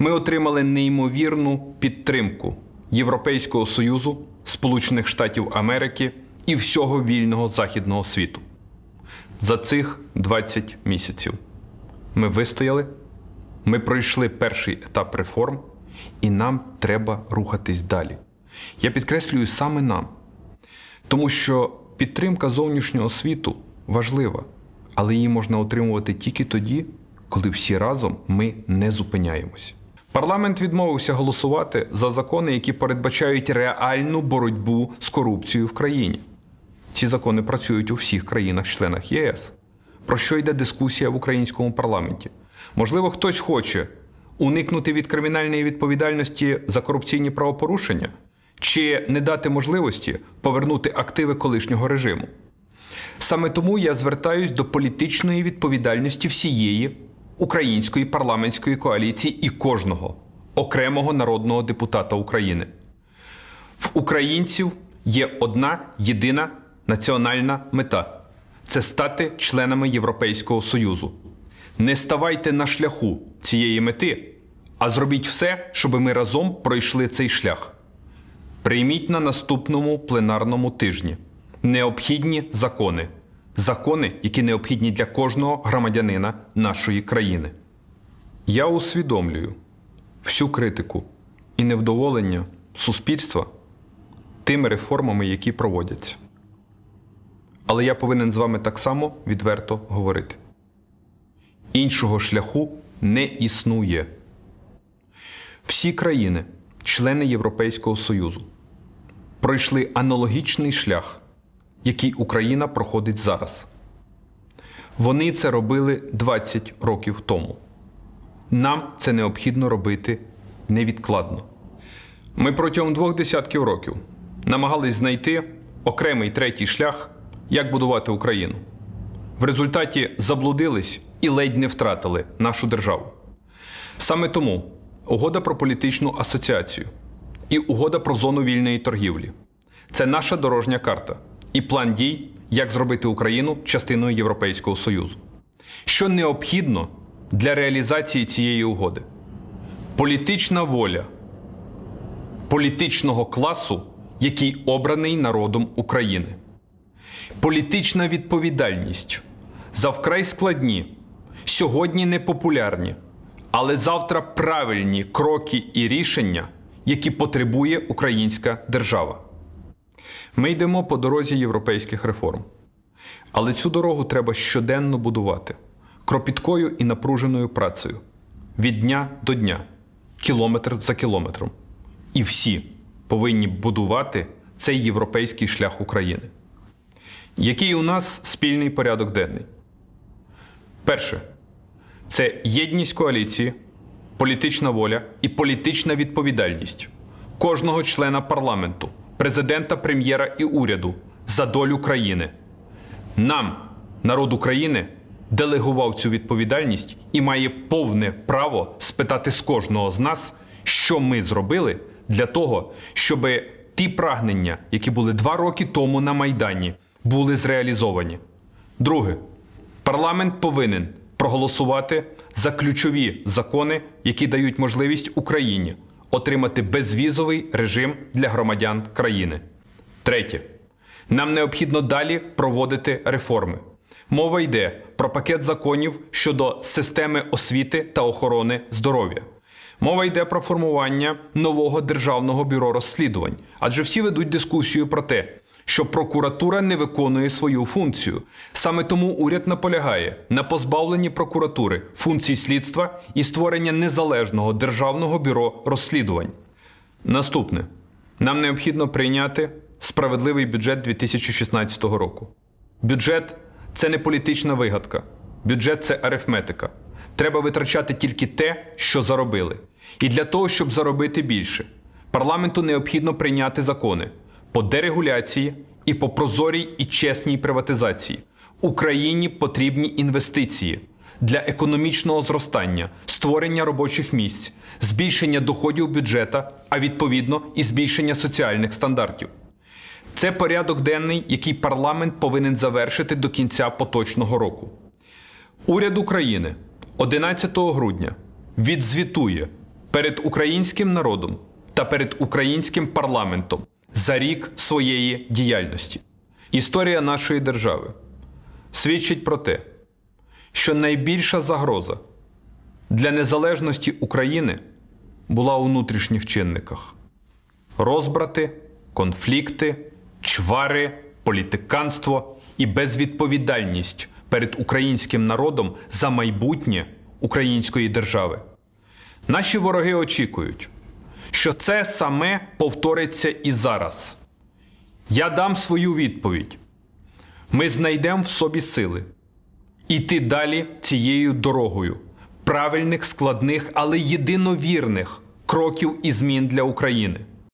Ми отримали неймовірну підтримку Європейського Союзу, Сполучених Штатів Америки і всього вільного західного світу. За цих 20 місяців ми вистояли, ми пройшли перший етап реформ, і нам треба рухатись далі. Я підкреслюю саме нам, тому що підтримка зовнішнього світу важлива, але її можна отримувати тільки тоді, коли всі разом ми не зупиняємось. Парламент відмовився голосувати за закони, які передбачають реальну боротьбу з корупцією в країні. Ці закони працюють у всіх країнах-членах ЄС. Про що йде дискусія в українському парламенті? Можливо, хтось хоче уникнути від кримінальної відповідальності за корупційні правопорушення чи не дати можливості повернути активи колишнього режиму. Саме тому я звертаюсь до політичної відповідальності всієї української парламентської коаліції і кожного окремого народного депутата України. В українців є одна єдина національна мета це стати членами Європейського Союзу. Не ставайте на шляху цієї мети, а зробіть все, щоб ми разом пройшли цей шлях. Прийміть на наступному пленарному тижні необхідні закони закони, які необхідні для кожного громадянина нашої країни. Я усвідомлюю всю критику і невдоволення суспільства тими реформами, які проводяться. Але я повинен з вами так само відверто говорити. Іншого шляху не існує. Всі країни, члени Європейського Союзу, пройшли аналогічний шлях який Україна проходить зараз. Вони це робили 20 років тому. Нам це необхідно робити невідкладно. Ми протягом двох десятків років намагались знайти окремий третій шлях, як будувати Україну. В результаті заблудились і ледь не втратили нашу державу. Саме тому угода про політичну асоціацію і угода про зону вільної торгівлі це наша дорожня карта і план дій, як зробити Україну частиною Європейського Союзу. Що необхідно для реалізації цієї угоди? Політична воля політичного класу, який обраний народом України, політична відповідальність за вкрай складні, сьогодні непопулярні, але завтра правильні кроки і рішення, які потребує українська держава. Ми йдемо по дорозі європейських реформ. Але цю дорогу треба щоденно будувати кропіткою і напруженою працею від дня до дня, кілометр за кілометром. І всі повинні будувати цей європейський шлях України. Який у нас спільний порядок денний? Перше це єдність коаліції, політична воля і політична відповідальність кожного члена парламенту президента, прем'єра і уряду за долю країни. Нам, народ України, делегував цю відповідальність і має повне право спитати з кожного з нас, що ми зробили для того, щоб ті прагнення, які були два роки тому на Майдані, були зреалізовані. Друге, парламент повинен проголосувати за ключові закони, які дають можливість Україні отримати безвізовий режим для громадян країни. Третє, нам необхідно далі проводити реформи. Мова йде про пакет законів щодо системи освіти та охорони здоров'я. Мова йде про формування нового державного бюро розслідувань, адже всі ведуть дискусію про те, що прокуратура не виконує свою функцію. Саме тому уряд наполягає на позбавленні прокуратури функцій слідства і створення незалежного державного бюро розслідувань. Наступне нам необхідно прийняти справедливий бюджет 2016 року. Бюджет це не політична вигадка, бюджет це арифметика. Треба витрачати тільки те, що заробили. І для того, щоб заробити більше, парламенту необхідно прийняти закони по дерегуляції і по прозорій і чесній приватизації. Україні потрібні інвестиції для економічного зростання, створення робочих місць, збільшення доходів бюджета, а відповідно і збільшення соціальних стандартів. Це порядок денний, який парламент повинен завершити до кінця поточного року. Уряд України 11 грудня відзвітує перед українським народом та перед українським парламентом за рік своєї діяльності. Історія нашої держави свідчить про те, що найбільша загроза для незалежності України була у внутрішніх чинниках: розбрати, конфлікти, чвари, політиканство і безвідповідальність перед українським народом за майбутнє української держави. Наші вороги очікують що це саме повториться і зараз. Я дам свою відповідь. Ми знайдемо в собі сили іти далі цією дорогою, правильних, складних, але єдиновірних кроків і змін для України.